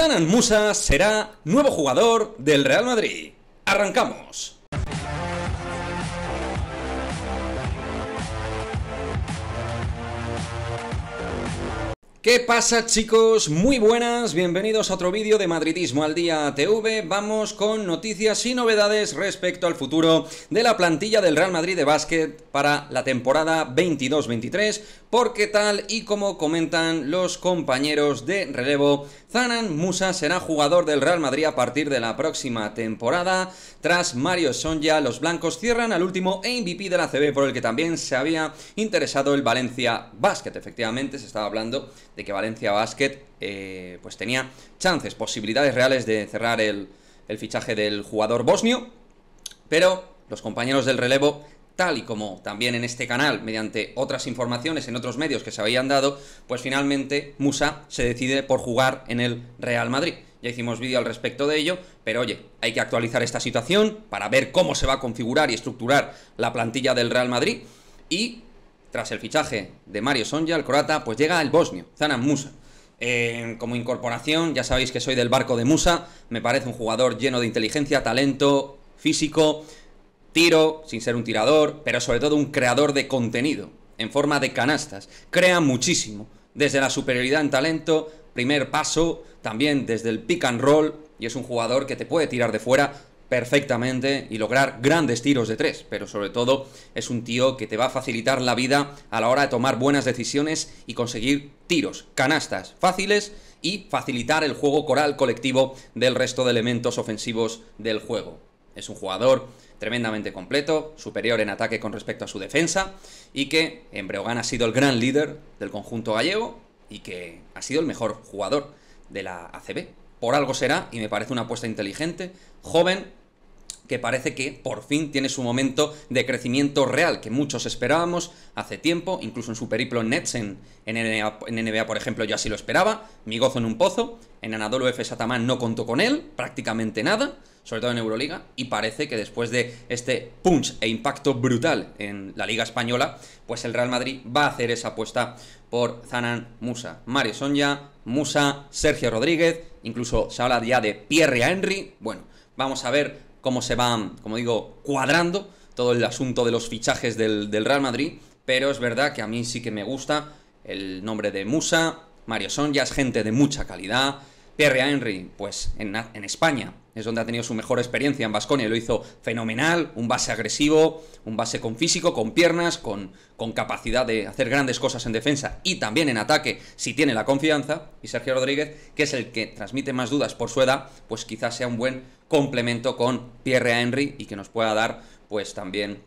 Zanan Musa será nuevo jugador del Real Madrid. ¡Arrancamos! ¿Qué pasa chicos? Muy buenas, bienvenidos a otro vídeo de Madridismo al Día TV. Vamos con noticias y novedades respecto al futuro de la plantilla del Real Madrid de básquet para la temporada 22-23 porque tal y como comentan los compañeros de relevo, Zanan Musa será jugador del Real Madrid a partir de la próxima temporada. Tras Mario Sonja, los blancos cierran al último MVP de la CB por el que también se había interesado el Valencia Basket. Efectivamente, se estaba hablando de que Valencia Basket eh, pues tenía chances, posibilidades reales de cerrar el, el fichaje del jugador bosnio, pero los compañeros del relevo y como también en este canal, mediante otras informaciones en otros medios que se habían dado, pues finalmente Musa se decide por jugar en el Real Madrid. Ya hicimos vídeo al respecto de ello, pero oye, hay que actualizar esta situación para ver cómo se va a configurar y estructurar la plantilla del Real Madrid. Y tras el fichaje de Mario Sonja, el croata, pues llega el bosnio, Zanan Musa. Eh, como incorporación, ya sabéis que soy del barco de Musa, me parece un jugador lleno de inteligencia, talento, físico, tiro, sin ser un tirador, pero sobre todo un creador de contenido, en forma de canastas. Crea muchísimo, desde la superioridad en talento, primer paso, también desde el pick and roll, y es un jugador que te puede tirar de fuera perfectamente y lograr grandes tiros de tres, pero sobre todo es un tío que te va a facilitar la vida a la hora de tomar buenas decisiones y conseguir tiros, canastas fáciles y facilitar el juego coral colectivo del resto de elementos ofensivos del juego. Es un jugador tremendamente completo, superior en ataque con respecto a su defensa y que en Breogán ha sido el gran líder del conjunto gallego y que ha sido el mejor jugador de la ACB. Por algo será y me parece una apuesta inteligente, joven, que parece que por fin tiene su momento de crecimiento real, que muchos esperábamos hace tiempo, incluso en su periplo en Nets, en, NBA, por ejemplo, yo así lo esperaba, mi gozo en un pozo, en Anadolu F. Satamán no contó con él, prácticamente nada, sobre todo en Euroliga, y parece que después de este punch e impacto brutal en la Liga Española, pues el Real Madrid va a hacer esa apuesta por Zanan Musa. Mario Sonja, Musa, Sergio Rodríguez, incluso se habla ya de Pierre Henry. Bueno, vamos a ver cómo se van, como digo, cuadrando todo el asunto de los fichajes del, del Real Madrid, pero es verdad que a mí sí que me gusta el nombre de Musa, Mario Sonja es gente de mucha calidad, Pierre Henry, pues en, España es donde ha tenido su mejor experiencia en y lo hizo fenomenal, un base agresivo, un base con físico, con piernas, con, capacidad de hacer grandes cosas en defensa y también en ataque si tiene la confianza. Y Sergio Rodríguez, que es el que transmite más dudas por su edad, pues quizás sea un buen complemento con Pierre Henry y que nos pueda dar pues también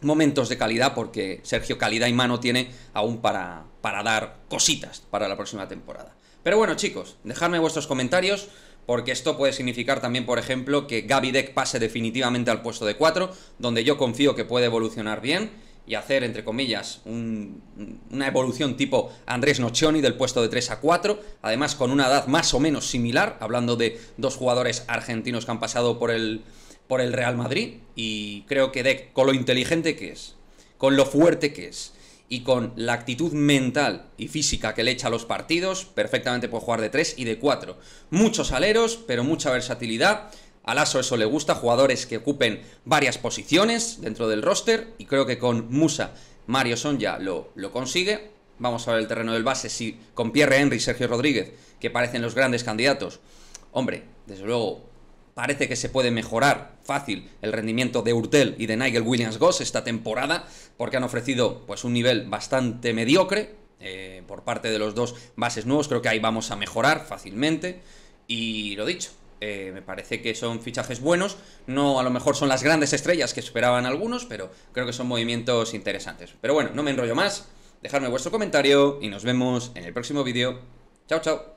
momentos de calidad porque Sergio calidad y mano tiene aún para, para dar cositas para la próxima temporada. Pero bueno, chicos, dejadme vuestros comentarios, porque esto puede significar también, por ejemplo, que Gaby Deck pase definitivamente al puesto de 4, donde yo confío que puede evolucionar bien y hacer, entre comillas, una evolución tipo Andrés Nocioni del puesto de 3 a 4, además con una edad más o menos similar, hablando de dos jugadores argentinos que han pasado por el, por el Real Madrid, y creo que Deck, con lo inteligente que es, con lo fuerte que es, y con la actitud mental y física que le echa a los partidos, perfectamente puede jugar de 3 y de 4. Muchos aleros, pero mucha versatilidad. A Lazo eso le gusta, jugadores que ocupen varias posiciones dentro del roster y creo que con Musa Mario Sonja lo, lo consigue. Vamos a ver el terreno del base si con Pierre Henry, Sergio Rodríguez, que parecen los grandes candidatos. Hombre, desde luego parece que se puede mejorar fácil el rendimiento de Urtel y de Nigel Williams-Goss esta temporada, porque han ofrecido pues, un nivel bastante mediocre eh, por parte de los dos bases nuevos. Creo que ahí vamos a mejorar fácilmente. Y lo dicho, eh, me parece que son fichajes buenos. No a lo mejor son las grandes estrellas que esperaban algunos, pero creo que son movimientos interesantes. Pero bueno, no me enrollo más. Dejadme vuestro comentario y nos vemos en el próximo vídeo. Chao, chao.